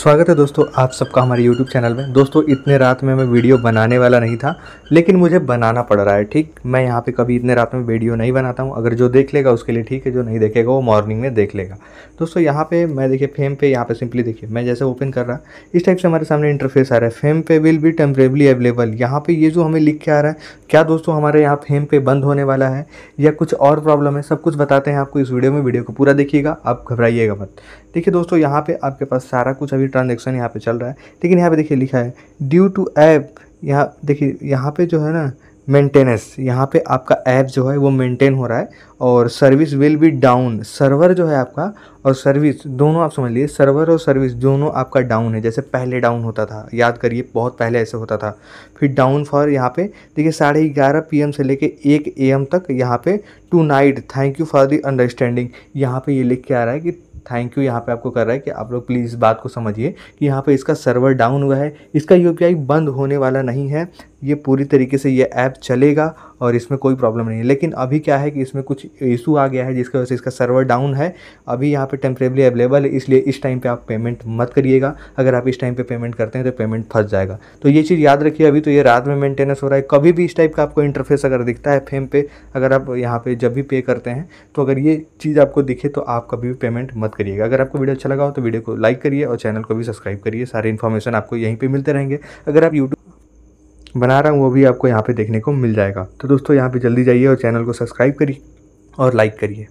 स्वागत है दोस्तों आप सबका हमारे YouTube चैनल में दोस्तों इतने रात में मैं वीडियो बनाने वाला नहीं था लेकिन मुझे बनाना पड़ रहा है ठीक मैं यहाँ पे कभी इतने रात में वीडियो नहीं बनाता हूँ अगर जो देख लेगा उसके लिए ठीक है जो नहीं देखेगा वो मॉर्निंग में देख लेगा दोस्तों यहाँ पे मैं देखिए फेम पे यहाँ पे सिंपली देखिए मैं जैसे ओपन कर रहा इस टाइप से हमारे सामने इंटरफेस आ रहा है फेम पे विल भी टेम्परेवली अवेलेबल यहाँ पर ये जो हमें लिख के आ रहा है क्या दोस्तों हमारे यहाँ फेम पे बंद होने वाला है या कुछ और प्रॉब्लम है सब कुछ बताते हैं आपको इस वीडियो में वीडियो को पूरा देखिएगा आप घबराइएगा मत देखिए दोस्तों यहाँ पे आपके पास सारा कुछ अभी ट्रांजेक्शन यहाँ पे चल रहा है लेकिन यहाँ पे देखिए लिखा है ड्यू टू ऐप यहाँ देखिए यहाँ पे जो है ना मेंटेनेंस यहाँ पे आपका ऐप जो है वो मेंटेन हो रहा है और service will be down server जो है आपका और सर्विस दोनों आप समझ लिए सर्वर और सर्विस दोनों आपका डाउन है जैसे पहले डाउन होता था याद करिए बहुत पहले ऐसे होता था फिर डाउन फॉर यहाँ पे देखिए साढ़े ग्यारह पी से लेके एक ए तक यहाँ पे tonight thank you for the understanding यहाँ पे ये लिख के आ रहा है कि थैंक यू यहाँ पे आपको कर रहा है कि आप लोग प्लीज़ इस बात को समझिए कि यहाँ पे इसका सर्वर डाउन हुआ है इसका यू बंद होने वाला नहीं है ये पूरी तरीके से ये ऐप चलेगा और इसमें कोई प्रॉब्लम नहीं है लेकिन अभी क्या है कि इसमें कुछ इशू आ गया है जिसकी वजह से इसका सर्वर डाउन है अभी यहाँ पे टेम्परेली अवेलेबल है इसलिए इस टाइम पे आप पेमेंट मत करिएगा अगर आप इस टाइम पे पेमेंट करते हैं तो पेमेंट फंस जाएगा तो ये चीज़ याद रखिए अभी तो ये रात में मेंटेनेंस हो रहा है कभी भी इस टाइप का आपको इंटरफेस अगर दिखता है फेम पे अगर आप यहाँ पर जब भी पे करते हैं तो अगर ये चीज़ आपको दिखे तो आप कभी भी पेमेंट मत करिएगा अगर आपको वीडियो अच्छा लगा हो तो वीडियो को लाइक करिए और चैनल को भी सब्सक्राइब करिए सारे इन्फॉर्मेशन आपको यहीं पर मिलते रहेंगे अगर आप यूट्यूब बना रहा हूँ वो भी आपको यहाँ पे देखने को मिल जाएगा तो दोस्तों यहाँ पे जल्दी जाइए और चैनल को सब्सक्राइब करिए और लाइक करिए